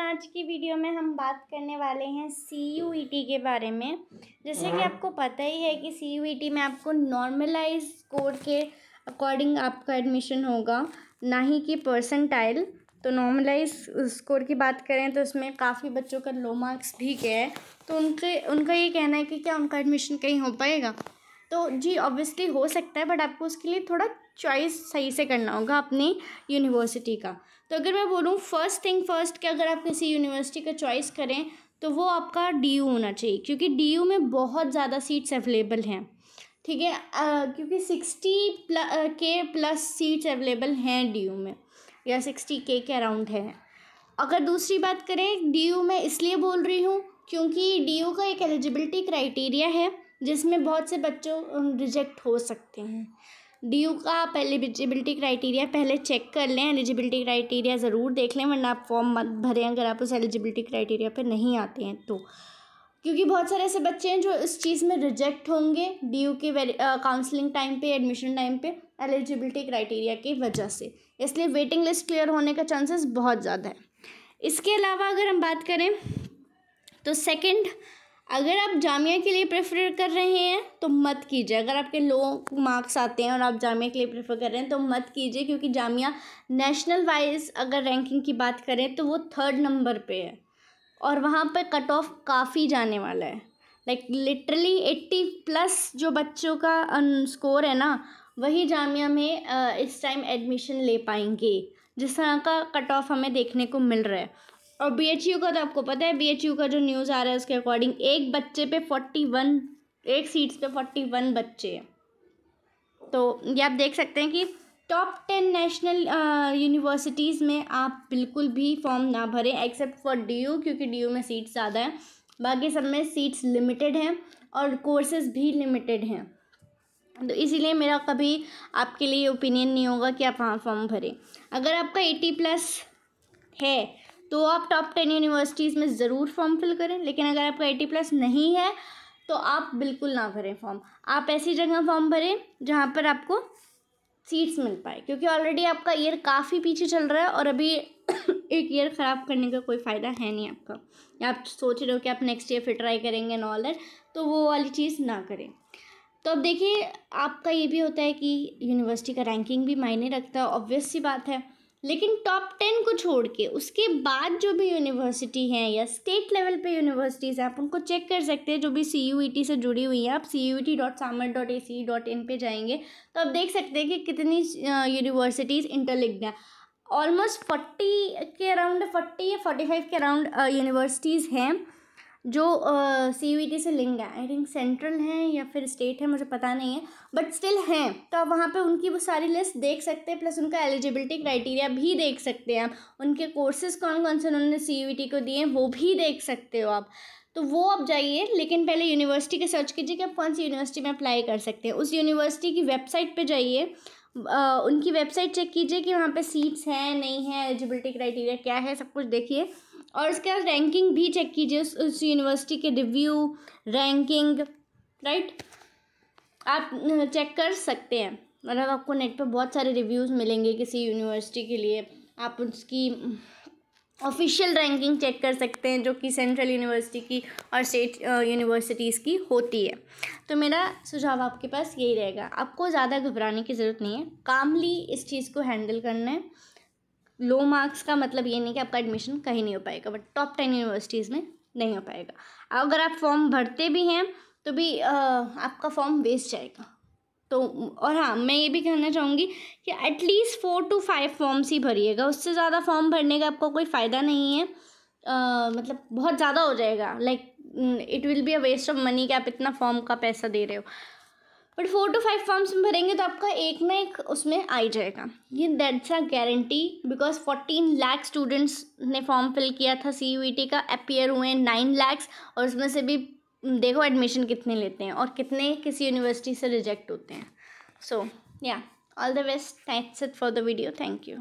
Everyone आज की video में हम बात करने वाले हैं सी यू ई टी के बारे में जैसे कि हम्म। आपको पता ही है कि सी यू ई टी में आपको नॉर्मलाइज स्कोर के अकॉर्डिंग आपका एडमिशन होगा ना ही कि परसेंटाइल तो नॉर्मलाइज स्कोर की बात करें तो उसमें काफ़ी बच्चों का लो मार्क्स भी गया है तो उनके उनका ये कहना है कि क्या उनका एडमिशन कहीं हो पाएगा तो जी ऑब्वियसली हो सकता है बट आपको उसके लिए थोड़ा चॉइस सही से करना होगा अपनी यूनिवर्सिटी का तो अगर मैं बोलूँ फर्स्ट थिंग फर्स्ट कि अगर आप किसी यूनिवर्सिटी का चॉइस करें तो वो आपका डी होना चाहिए क्योंकि डी में बहुत ज़्यादा सीट्स अवेलेबल हैं ठीक है क्योंकि सिक्सटी प्ल, के प्लस सीट्स अवेलेबल हैं डी में या सिक्सटी के के अराउंड है अगर दूसरी बात करें डी में इसलिए बोल रही हूँ क्योंकि डी का एक एलिजिबिलिटी क्राइटेरिया है जिसमें बहुत से बच्चों रिजेक्ट हो सकते हैं डी यू का एलिजिबिलिटी क्राइटेरिया पहले चेक कर लें एलिजिबिलिटी क्राइटेरिया ज़रूर देख लें वरना आप फॉर्म मत भरें अगर आप उस एलिजिबिलिटी क्राइटेरिया पर नहीं आते हैं तो क्योंकि बहुत सारे ऐसे बच्चे हैं जो इस चीज़ में रिजेक्ट होंगे डी यू के काउंसलिंग टाइम पे एडमिशन टाइम पे एलिजिबिलिटी क्राइटेरिया की वजह से इसलिए वेटिंग लिस्ट क्लियर होने का चांसेस बहुत ज़्यादा है इसके अलावा अगर हम बात करें तो सेकंड अगर आप जामिया के लिए प्रेफर कर रहे हैं तो मत कीजिए अगर आपके लो मार्क्स आते हैं और आप जामिया के लिए प्रेफर कर रहे हैं तो मत कीजिए क्योंकि जामिया नेशनल वाइज अगर रैंकिंग की बात करें तो वो थर्ड नंबर पे है और वहाँ पर कट ऑफ काफ़ी जाने वाला है लाइक लिटरली एट्टी प्लस जो बच्चों का स्कोर है ना वही जामिया में इस टाइम एडमिशन ले पाएंगे जिस तरह का कट ऑफ हमें देखने को मिल रहा है और यू का तो आपको पता है यू का जो न्यूज़ आ रहा है उसके अकॉर्डिंग एक बच्चे पे फोर्टी वन एक सीट्स पे फोर्टी वन बच्चे तो ये आप देख सकते हैं कि टॉप टेन नेशनल यूनिवर्सिटीज़ में आप बिल्कुल भी फॉर्म ना भरें एक्सेप्ट फॉर डी क्योंकि डी में सीट्स ज़्यादा हैं बाकी सब में सीट्स लिमिटेड हैं और कोर्सेज भी लिमिटेड हैं तो इसीलिए मेरा कभी आपके लिए ओपिनियन नहीं होगा कि आप वहाँ फॉर्म भरें अगर आपका एटी प्लस है तो आप टॉप टेन यूनिवर्सिटीज़ में ज़रूर फॉर्म फिल करें लेकिन अगर आपका एटी प्लस नहीं है तो आप बिल्कुल ना भरें फॉर्म आप ऐसी जगह फॉर्म भरें जहाँ पर आपको सीट्स मिल पाए क्योंकि ऑलरेडी आपका ईयर काफ़ी पीछे चल रहा है और अभी एक ईयर ख़राब करने का कोई फ़ायदा है नहीं आपका या आप सोच रहे हो कि आप नेक्स्ट ईयर फिर ट्राई करेंगे एंड ऑल तो वो वाली चीज़ ना करें तो अब देखिए आपका ये भी होता है कि यूनिवर्सिटी का रैंकिंग भी मायने रखता है ऑब्वियस सी बात है लेकिन टॉप टेन को छोड़ के उसके बाद जो भी यूनिवर्सिटी हैं या स्टेट लेवल पे यूनिवर्सिटीज़ हैं आप उनको चेक कर सकते हैं जो भी सी यू ई टी से जुड़ी हुई हैं आप C U E T dot Samarth dot A C dot in पर जाएंगे तो आप देख सकते हैं कि कितनी यूनिवर्सिटीज़ इंटरलिंक्ड हैं ऑलमोस्ट फोर्टी के अराउंड फोर्टी या फोर्टी फाइव के अराउंड यूनिवर्सिटीज़ हैं जो सी e से लिंक है आई थिंक सेंट्रल हैं या फिर स्टेट है मुझे पता नहीं है बट स्टिल हैं तो आप वहाँ पे उनकी वो सारी लिस्ट देख सकते हैं प्लस उनका एलिजिबिलिटी क्राइटेरिया भी देख सकते हैं आप उनके कोर्सेज कौन कौन से उन्होंने सी e को दिए हैं वो भी देख सकते हो आप तो वो आप जाइए लेकिन पहले यूनिवर्सिटी के सर्च कीजिए कि आप कौन सी यूनिवर्सिटी में अप्लाई कर सकते हैं उस यूनिवर्सिटी की वेबसाइट पे जाइए उनकी वेबसाइट चेक कीजिए कि वहाँ पे सीट्स हैं नहीं हैं एलिजिबिलिटी क्राइटेरिया क्या है सब कुछ देखिए और इसके बाद रैंकिंग भी चेक कीजिए उस, उस यूनिवर्सिटी के रिव्यू रैंकिंग राइट आप चेक कर सकते हैं मतलब आपको नेट पर बहुत सारे रिव्यूज़ मिलेंगे किसी यूनिवर्सिटी के लिए आप उसकी ऑफिशियल रैंकिंग चेक कर सकते हैं जो कि सेंट्रल यूनिवर्सिटी की और स्टेट यूनिवर्सिटीज़ की होती है तो मेरा सुझाव आपके पास यही रहेगा आपको ज़्यादा घबराने की ज़रूरत नहीं है कामली इस चीज़ को हैंडल करना है लो मार्क्स का मतलब ये नहीं कि आपका एडमिशन कहीं नहीं हो पाएगा बट टॉप टेन यूनिवर्सिटीज़ में नहीं हो पाएगा अगर आप फॉर्म भरते भी हैं तो भी आ, आपका फॉर्म वेस्ट जाएगा तो और हाँ मैं ये भी कहना चाहूँगी कि at least four to five forms ही भरिएगा उससे ज़्यादा फॉर्म भरने का आपको कोई फ़ायदा नहीं है आ, मतलब बहुत ज़्यादा हो जाएगा like it will be a waste of money कि आप इतना फॉर्म का पैसा दे रहे हो but four to five forms में भरेंगे तो आपका एक ना एक उसमें आ ही जाएगा ये that's a guarantee because fourteen lakh students ने फॉर्म फिल किया था सी यू टी का अपीयर हुए हैं नाइन लैक्स और उसमें से भी देखो एडमिशन कितने लेते हैं और कितने किसी यूनिवर्सिटी से रिजेक्ट होते हैं so yeah all the best thanks it for the video thank you